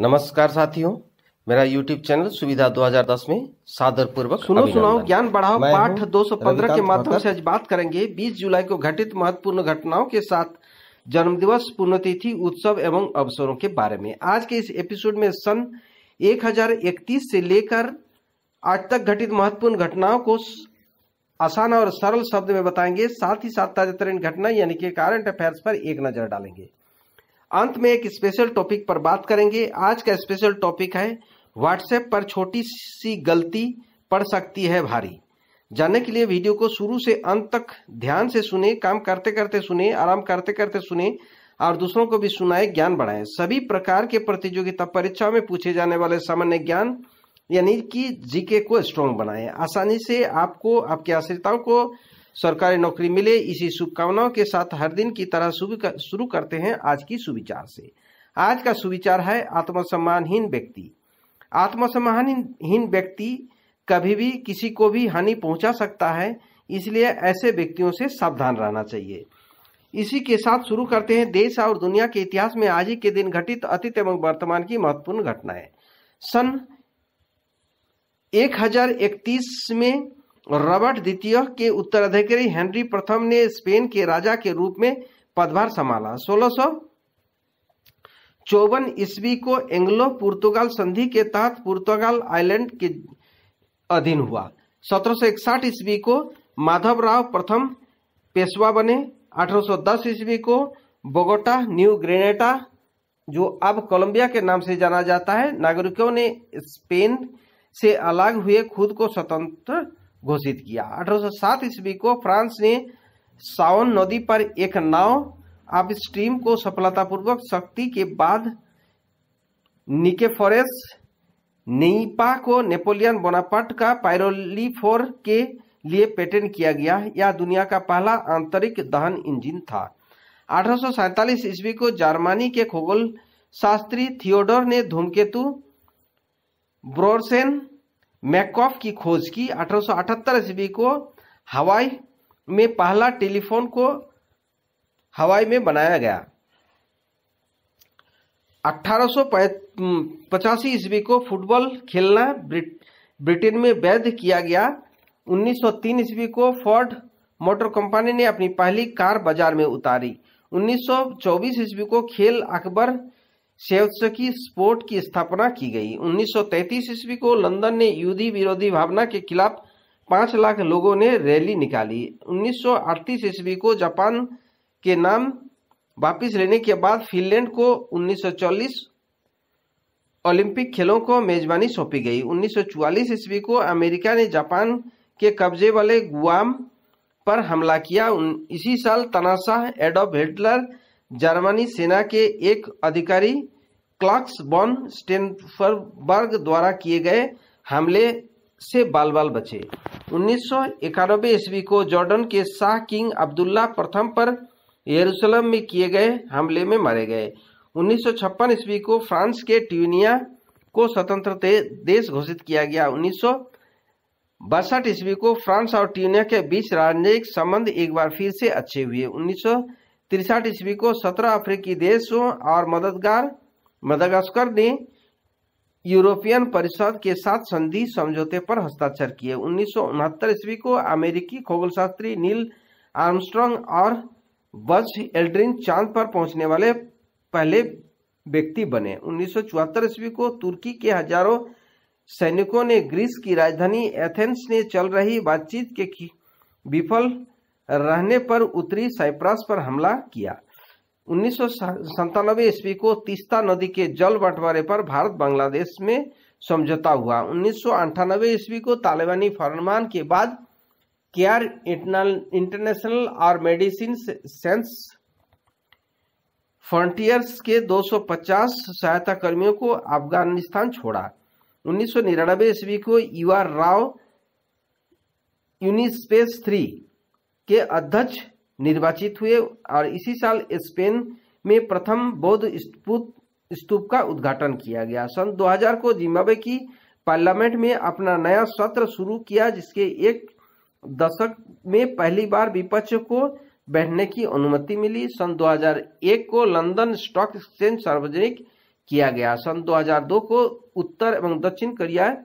नमस्कार साथियों मेरा यूट्यूब चैनल सुविधा 2010 में सादर पूर्वक सुनो सुनाओ ज्ञान बढ़ाओ पाठ 215 के माध्यम से आज बात करेंगे 20 जुलाई को घटित महत्वपूर्ण घटनाओं के साथ जन्मदिवस पुण्यतिथि उत्सव एवं अवसरों के बारे में आज के इस एपिसोड में सन 1031 से लेकर आज तक घटित महत्वपूर्ण घटनाओं को आसान और सरल शब्द में बताएंगे साथ ही साथ ताजा घटना यानी कि करंट अफेयर्स पर एक नजर डालेंगे अंत में एक स्पेशल टॉपिक पर बात करेंगे आज का स्पेशल टॉपिक है व्हाट्सएप पर छोटी सी गलती पड़ सकती है भारी जानने के लिए वीडियो को शुरू से अंत तक ध्यान से सुने काम करते करते सुने आराम करते करते सुने और दूसरों को भी सुनाए ज्ञान बढ़ाए सभी प्रकार के प्रतियोगिता परीक्षाओं में पूछे जाने वाले सामान्य ज्ञान यानी कि जीके को स्ट्रॉन्ग बनाए आसानी से आपको आपकी आश्रिताओं को सरकारी नौकरी मिले इसी शुभकामनाओं के साथ हर दिन की तरह शुरू करते हैं आज की सुविचार से आज का सुविचार है आत्मसम्मानहीन व्यक्ति आत्मसम्मानहीन व्यक्ति कभी भी किसी को भी हानि पहुंचा सकता है इसलिए ऐसे व्यक्तियों से सावधान रहना चाहिए इसी के साथ शुरू करते हैं देश और दुनिया के इतिहास में आज ही के दिन घटित अतीत एवं वर्तमान की महत्वपूर्ण घटनाएं सन 1031 में रॉबर्ट द्वितीय के उत्तराधिकारी हेनरी प्रथम ने स्पेन के राजा के रूप में पदभार संभाला सोलह सौ चौवन ईस्वी को एंग्लो पुर्तगाल संधि के तहत पुर्तगाल आइलैंड के अधीन हुआ सत्रह इकसठ ईस्वी को माधवराव प्रथम पेशवा बने 1810 ईस्वी को बोगोटा न्यू ग्रेनेटा जो अब कोलंबिया के नाम से जाना जाता है नागरिकों ने स्पेन से अलग हुए खुद को स्वतंत्र घोषित किया 1807 ईस्वी को फ्रांस ने सावन नदी पर एक नाव आप स्ट्रीम को सफलतापूर्वक शक्ति के बाद निकेफोरेस नेपा को नेपोलियन बोनापट का पायरोलीफोर के लिए पेटेंट किया गया यह दुनिया का पहला आंतरिक दहन इंजन था अठारह ईस्वी को जर्मनी के खगोल शास्त्री थियोडोर ने धूमकेतु ब्रोरसेन मैकॉफ की खोज की 1878 सौ को हवाई में पहला टेलीफोन को हवाई में बनाया गया अठारह ईस्वी को फुटबॉल खेलना ब्रिटेन में वैध किया गया 1903 ईस्वी को फोर्ड मोटर कंपनी ने अपनी पहली कार बाजार में उतारी 1924 ईस्वी को खेल अकबर सेवत्सकी स्पोर्ट की स्थापना की गई 1933 ईस्वी को लंदन ने यहूदी विरोधी भावना के खिलाफ पांच लाख लोगों ने रैली निकाली 1938 ईस्वी को जापान के नाम वापिस लेने के बाद फिनलैंड को 1940 ओलंपिक खेलों को मेजबानी सौंपी गई 1944 ईस्वी को अमेरिका ने जापान के कब्जे वाले गुआम पर हमला किया इसी साल तनाशाह एडोब हिटलर जर्मनी सेना के एक अधिकारी क्लॉक्स बॉन स्टेनफरबर्ग द्वारा किए गए हमले से बाल बाल बचे उन्नीस ईस्वी को जॉर्डन के शाह किंग अब्दुल्ला प्रथम पर यरूशलम में किए गए हमले में मारे गए उन्नीस ईस्वी को फ्रांस के ट्यूनिया को स्वतंत्र देश घोषित किया गया उन्नीस ईस्वी को फ्रांस और ट्यूनिया के बीच राजनयिक संबंध एक बार फिर से अच्छे हुए उन्नीस तिरसठ ईस्वी को सत्रह अफ्रीकी देशों और मददगार मदगास्कर ने यूरोपियन परिषद के साथ संधि समझौते पर हस्ताक्षर किए उन्नीस ईस्वी को अमेरिकी खगोलशास्त्री नील आर्मस्ट्रॉन्ग और बज एल्ड्रिन चांद पर पहुंचने वाले पहले व्यक्ति बने चौहत्तर ईस्वी को तुर्की के हजारों सैनिकों ने ग्रीस की राजधानी एथेंस में चल रही बातचीत के विफल रहने पर उत्तरी साइप्रस पर हमला किया उन्नीस ईस्वी को तीस्ता नदी के जल बंटवारे पर भारत बांग्लादेश में समझौता हुआ उन्नीस ईस्वी को तालिबानी फरमान के बाद केयर इंटरनेशनल और मेडिसिन सेंस फ्रंटियर्स के 250 सहायता कर्मियों को अफगानिस्तान छोड़ा उन्नीस ईस्वी को युवा राव यूनिस्पेस थ्री के अध्यक्ष निर्वाचित हुए और इसी साल स्पेन में प्रथम बौद्ध स्तूप का उद्घाटन किया गया सन 2000 को जिम्बाब्वे की पार्लियामेंट में अपना नया सत्र शुरू किया जिसके एक दशक में पहली बार विपक्ष को बैठने की अनुमति मिली सन 2001 को लंदन स्टॉक एक्सचेंज सार्वजनिक किया गया सन 2002 को उत्तर एवं दक्षिण कोरिया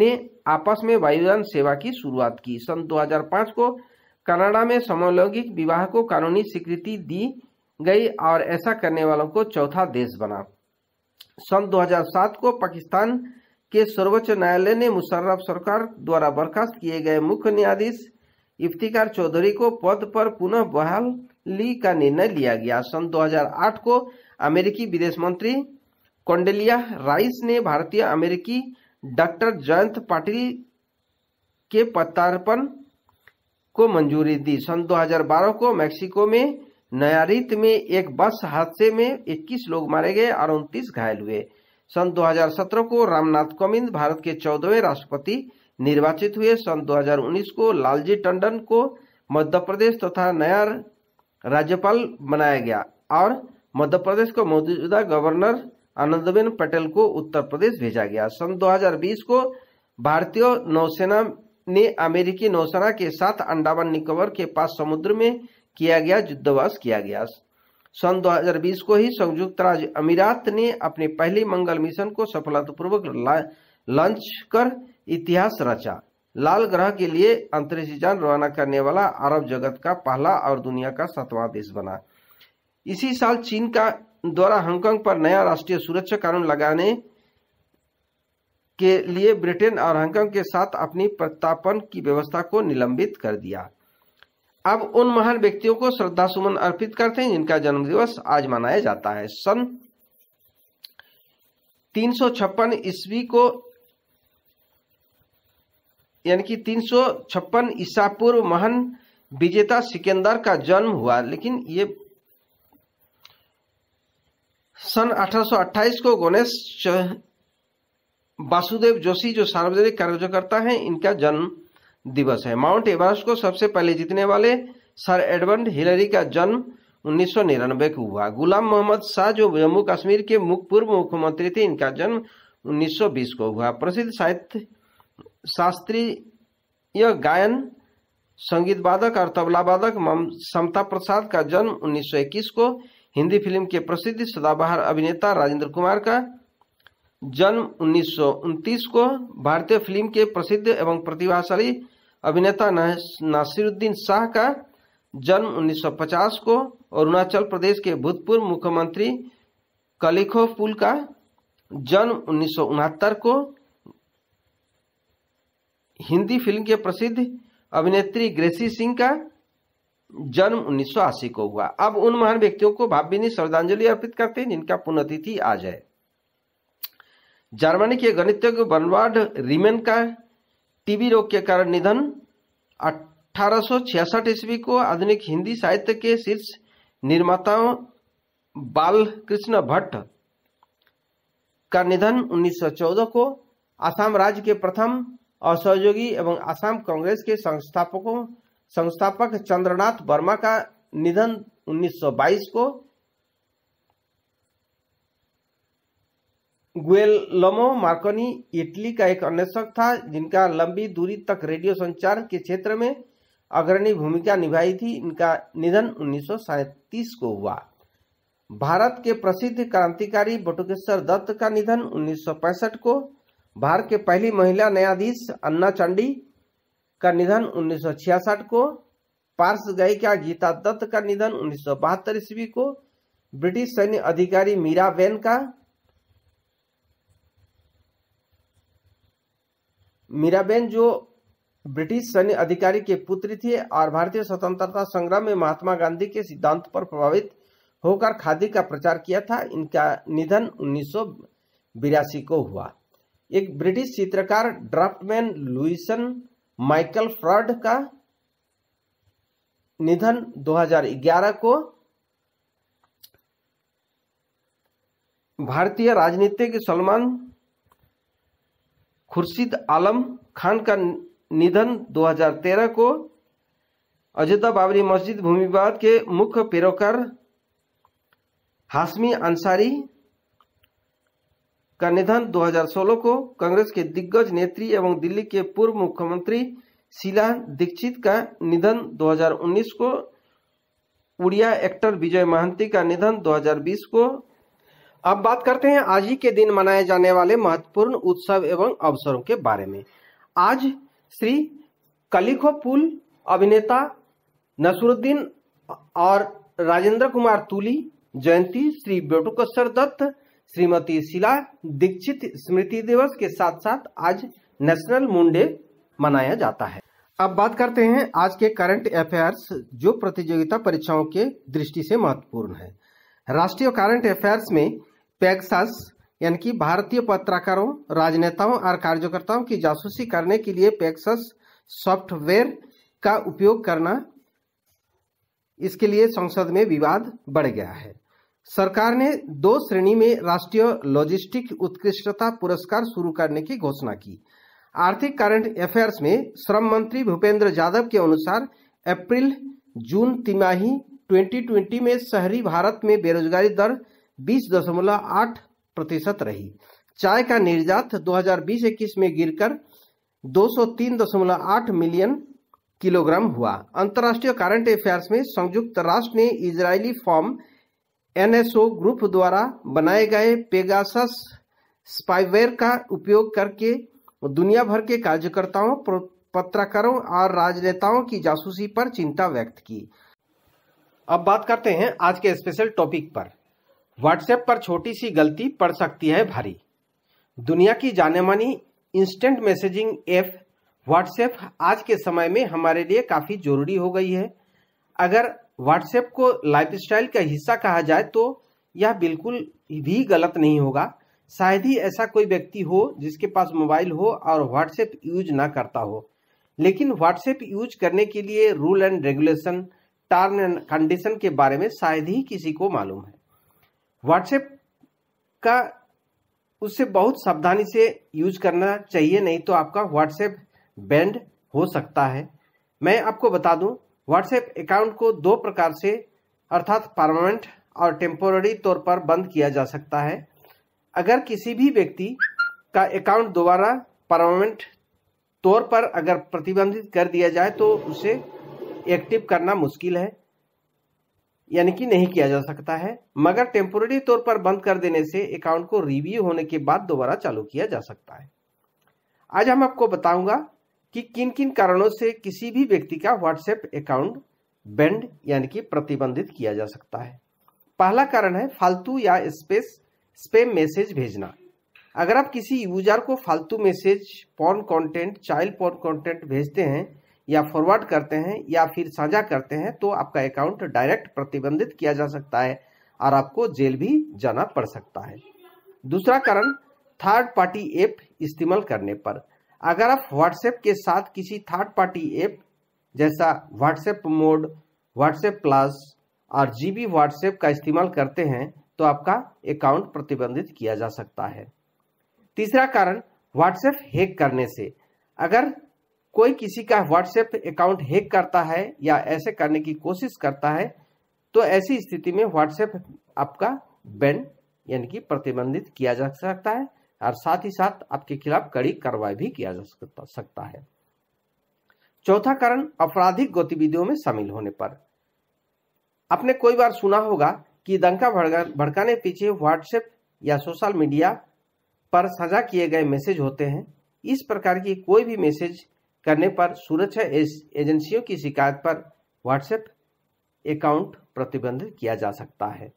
ने आपस में वायुयान सेवा की शुरुआत की सन 2005 को कनाडा में समलैंगिक विवाह को कानूनी स्वीकृति दी गई और ऐसा करने वालों को चौथा देश बना सन 2007 को पाकिस्तान के सर्वोच्च न्यायालय ने मुशर्रफ सरकार द्वारा बर्खास्त किए गए मुख्य न्यायाधीश इफ्तिकार चौधरी को पद पर पुनः बहाली का निर्णय लिया गया सन 2008 को अमेरिकी विदेश मंत्री कौंडलिया राइस ने भारतीय अमेरिकी डॉक्टर जयंत पाटिल के पदार्पण को मंजूरी दी सन 2012 को मेक्सिको में नयारित में एक बस हादसे में 21 लोग मारे गए और उनतीस घायल हुए सन 2017 को रामनाथ कोविंद भारत के चौदहवें राष्ट्रपति निर्वाचित हुए सन 2019 को लालजी टंडन को मध्य प्रदेश तथा नया राज्यपाल बनाया गया और मध्य प्रदेश को मौजूदा गवर्नर आनंदबेन पटेल को उत्तर प्रदेश भेजा गया सन 2020 को भारतीय नौसेना ने अमेरिकी नौसेना के साथ अंडमान निकोबर के पास समुद्र में किया गया युद्धवास किया गया सन 2020 को ही संयुक्त राज्य अमीरात ने अपने पहले मंगल मिशन को सफलतापूर्वक लॉन्च कर इतिहास रचा लाल ग्रह के लिए अंतरिक्ष यान रवाना करने वाला अरब जगत का पहला और दुनिया का सातवां देश बना इसी साल चीन का द्वारा हांगकांग पर नया राष्ट्रीय सुरक्षा कानून लगाने के लिए ब्रिटेन और हांगकांग के साथ अपनी प्रतापन की व्यवस्था को निलंबित कर दिया अब उन महान व्यक्तियों को श्रद्धा सुमन अर्पित करते हैं जिनका जन्मदिवस आज मनाया जाता है सन तीन सौ छप्पन ईस्वी को यानी कि तीन सौ छप्पन ईसा पूर्व महान विजेता सिकंदर का जन्म हुआ लेकिन ये सन 1828 को गणेश वासुदेव जोशी जो सार्वजनिक कार्यकर्ता हैं इनका जन्म दिवस है माउंट एवरेस्ट को सबसे पहले जीतने वाले सर एडवर्ड हिलरी का जन्म उन्नीस को हुआ गुलाम मोहम्मद शाह जो जम्मू कश्मीर के मुख पूर्व मुख्यमंत्री थे इनका जन्म 1920 को हुआ प्रसिद्ध साहित्य शास्त्रीय गायन संगीत वादक और तबला वादक समता प्रसाद का जन्म 1921 को हिंदी फिल्म के प्रसिद्ध सदाबहार अभिनेता राजेंद्र कुमार का जन्म उन्नीस को भारतीय फिल्म के प्रसिद्ध एवं प्रतिभाशाली अभिनेता नासिरुद्दीन शाह का जन्म 1950 को अरुणाचल प्रदेश के भूतपूर्व मुख्यमंत्री कलिखो पुल का जन्म उन्नीस को हिंदी फिल्म के प्रसिद्ध अभिनेत्री ग्रेसी सिंह का जन्म उन्नीस को हुआ अब उन महान व्यक्तियों को भावभीनी श्रद्धांजलि अर्पित करते हैं जिनका पुण्यतिथि आज है जर्मनी के गणितज्ञ बर्नवार्ड रिमेन का टीबी रोग के कारण निधन अठारह ईस्वी को आधुनिक हिंदी साहित्य के शीर्ष निर्माताओं बाल कृष्ण भट्ट का निधन 1914 को आसाम राज्य के प्रथम असहयोगी एवं आसाम कांग्रेस के संस्थापकों संस्थापक चंद्रनाथ वर्मा का निधन 1922 को गुएलमो मार्कोनी इटली का एक अन्वेषक था जिनका लंबी दूरी तक रेडियो संचार के क्षेत्र में अग्रणी भूमिका निभाई थी इनका निधन उन्नीस को हुआ भारत के प्रसिद्ध क्रांतिकारी बटुकेश्वर दत्त का निधन उन्नीस को भारत के पहली महिला न्यायाधीश अन्ना चंडी का निधन 1966 को पार्श गायिका गीता दत्त का निधन उन्नीस ईस्वी को ब्रिटिश सैन्य अधिकारी मीरा बेन का मीराबेन जो ब्रिटिश सैन्य अधिकारी के पुत्री थी और भारतीय स्वतंत्रता संग्राम में महात्मा गांधी के सिद्धांत पर प्रभावित होकर खादी का प्रचार किया था इनका निधन उन्नीस को हुआ एक ब्रिटिश चित्रकार ड्राफ्टमैन लुइसन माइकल फ्रॉड का निधन 2011 को भारतीय राजनीतिज्ञ सलमान खुर्शीद आलम खान का निधन 2013 को अयोध्या बाबरी मस्जिद भूमि विवाद के मुख्य पैरोकार हाशमी अंसारी का निधन 2016 को कांग्रेस के दिग्गज नेत्री एवं दिल्ली के पूर्व मुख्यमंत्री शीला दीक्षित का निधन 2019 को उड़िया एक्टर विजय महंती का निधन 2020 को अब बात करते हैं आज ही के दिन मनाए जाने वाले महत्वपूर्ण उत्सव एवं अवसरों के बारे में आज श्री कलिखो पुल अभिनेता नसरुद्दीन और राजेंद्र कुमार तुली जयंती श्री बेटुकश्वर दत्त श्रीमती शिला दीक्षित स्मृति दिवस के साथ साथ आज नेशनल मुंडे मनाया जाता है अब बात करते हैं आज के करंट अफेयर्स जो प्रतियोगिता परीक्षाओं के दृष्टि से महत्वपूर्ण है राष्ट्रीय करंट अफेयर्स में पेगसास यानी कि भारतीय पत्रकारों राजनेताओं और कार्यकर्ताओं की जासूसी करने के लिए पेगसस सॉफ्टवेयर का उपयोग करना इसके लिए संसद में विवाद बढ़ गया है सरकार ने दो श्रेणी में राष्ट्रीय लॉजिस्टिक उत्कृष्टता पुरस्कार शुरू करने की घोषणा की आर्थिक करंट अफेयर्स में श्रम मंत्री भूपेंद्र यादव के अनुसार अप्रैल जून तिमाही 2020 में शहरी भारत में बेरोजगारी दर बीस दशमलव आठ प्रतिशत रही चाय का निर्यात 2020-21 में गिरकर 203.8 मिलियन किलोग्राम हुआ अंतर्राष्ट्रीय करंट अफेयर्स में संयुक्त राष्ट्र ने इजरायली फॉर्म एनएसओ ग्रुप द्वारा बनाए गए पेगासस स्पाइवेयर का उपयोग करके दुनिया भर के कार्यकर्ताओं पत्रकारों और राजनेताओं की जासूसी पर चिंता व्यक्त की अब बात करते हैं आज के स्पेशल टॉपिक पर व्हाट्सएप पर छोटी सी गलती पड़ सकती है भारी दुनिया की जाने मानी इंस्टेंट मैसेजिंग ऐप व्हाट्सएप आज के समय में हमारे लिए काफ़ी जरूरी हो गई है अगर व्हाट्सएप को लाइफस्टाइल का हिस्सा कहा जाए तो यह बिल्कुल भी गलत नहीं होगा शायद ही ऐसा कोई व्यक्ति हो जिसके पास मोबाइल हो और व्हाट्सएप यूज ना करता हो लेकिन व्हाट्सएप यूज करने के लिए rule and regulation term and condition के बारे में शायद ही किसी को मालूम है व्हाट्सएप का उससे बहुत सावधानी से यूज करना चाहिए नहीं तो आपका व्हाट्सएप बैंड हो सकता है मैं आपको बता दूं व्हाट्सएप अकाउंट को दो प्रकार से अर्थात परमानेंट और टेम्पोररी तौर पर बंद किया जा सकता है अगर किसी भी व्यक्ति का अकाउंट दोबारा परमानेंट तौर पर अगर प्रतिबंधित कर दिया जाए तो उसे एक्टिव करना मुश्किल है यानी कि नहीं किया जा सकता है मगर टेम्पोरेरी तौर पर बंद कर देने से अकाउंट को रिव्यू होने के बाद दोबारा चालू किया जा सकता है आज हम आपको बताऊंगा कि किन किन कारणों से किसी भी व्यक्ति का व्हाट्सएप अकाउंट बैंड यानी कि प्रतिबंधित किया जा सकता है पहला कारण है फालतू या स्पेस स्पेम मैसेज भेजना अगर आप किसी यूजर को फालतू message porn content child porn content भेजते हैं या फॉरवर्ड करते हैं या फिर साझा करते हैं तो आपका अकाउंट डायरेक्ट प्रतिबंधित किया जा सकता है और आपको जेल भी जाना पड़ सकता है दूसरा कारण थर्ड पार्टी ऐप इस्तेमाल करने पर अगर आप व्हाट्सएप के साथ किसी थर्ड पार्टी ऐप जैसा व्हाट्सएप मोड व्हाट्सएप प्लस और जी बी व्हाट्सएप का इस्तेमाल करते हैं तो आपका अकाउंट प्रतिबंधित किया जा सकता है तीसरा कारण व्हाट्सएप हैक करने से अगर कोई किसी का व्हाट्सएप अकाउंट हैक करता है या ऐसे करने की कोशिश करता है तो ऐसी स्थिति में व्हाट्सएप आपका बैन यानी कि प्रतिबंधित किया जा सकता है और साथ ही साथ आपके खिलाफ कड़ी कार्रवाई भी किया जा सकता है चौथा कारण आपराधिक गतिविधियों में शामिल होने पर आपने कोई बार सुना होगा कि दंका भड़काने पीछे व्हाट्सएप या सोशल मीडिया पर सजा किए गए मैसेज होते हैं इस प्रकार की कोई भी मैसेज करने पर सुरक्षा एजेंसियों की शिकायत पर व्हाट्सएप अकाउंट प्रतिबंध किया जा सकता है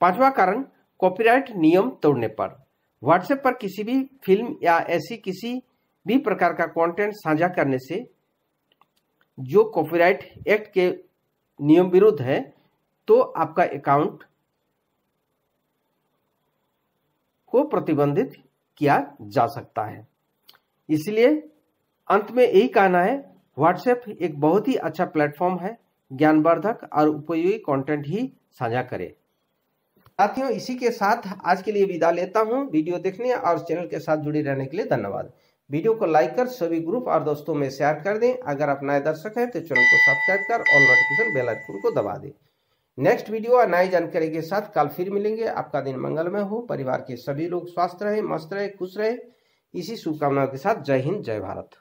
पांचवा कारण कॉपीराइट नियम तोड़ने पर व्हाट्सएप पर किसी भी फिल्म या ऐसी किसी भी प्रकार का कंटेंट साझा करने से जो कॉपीराइट एक्ट के नियम विरुद्ध है तो आपका अकाउंट को प्रतिबंधित किया जा सकता है इसलिए अंत में यही कहना है व्हाट्सएप एक बहुत ही अच्छा प्लेटफॉर्म है ज्ञानवर्धक और उपयोगी कंटेंट ही साझा करें साथियों इसी के साथ आज के लिए विदा लेता हूं वीडियो देखने और चैनल के साथ जुड़े रहने के लिए धन्यवाद वीडियो को लाइक कर सभी ग्रुप और दोस्तों में शेयर कर दें अगर आप नए दर्शक हैं तो चैनल को सब्सक्राइब कर और नोटिफिकेशन बेल आइकन को दबा दें नेक्स्ट वीडियो और नई जानकारी के साथ कल फिर मिलेंगे आपका दिन मंगलमय हो परिवार के सभी लोग स्वस्थ रहे मस्त रहे खुश रहे इसी शुभकामनाओं के साथ जय हिंद जय भारत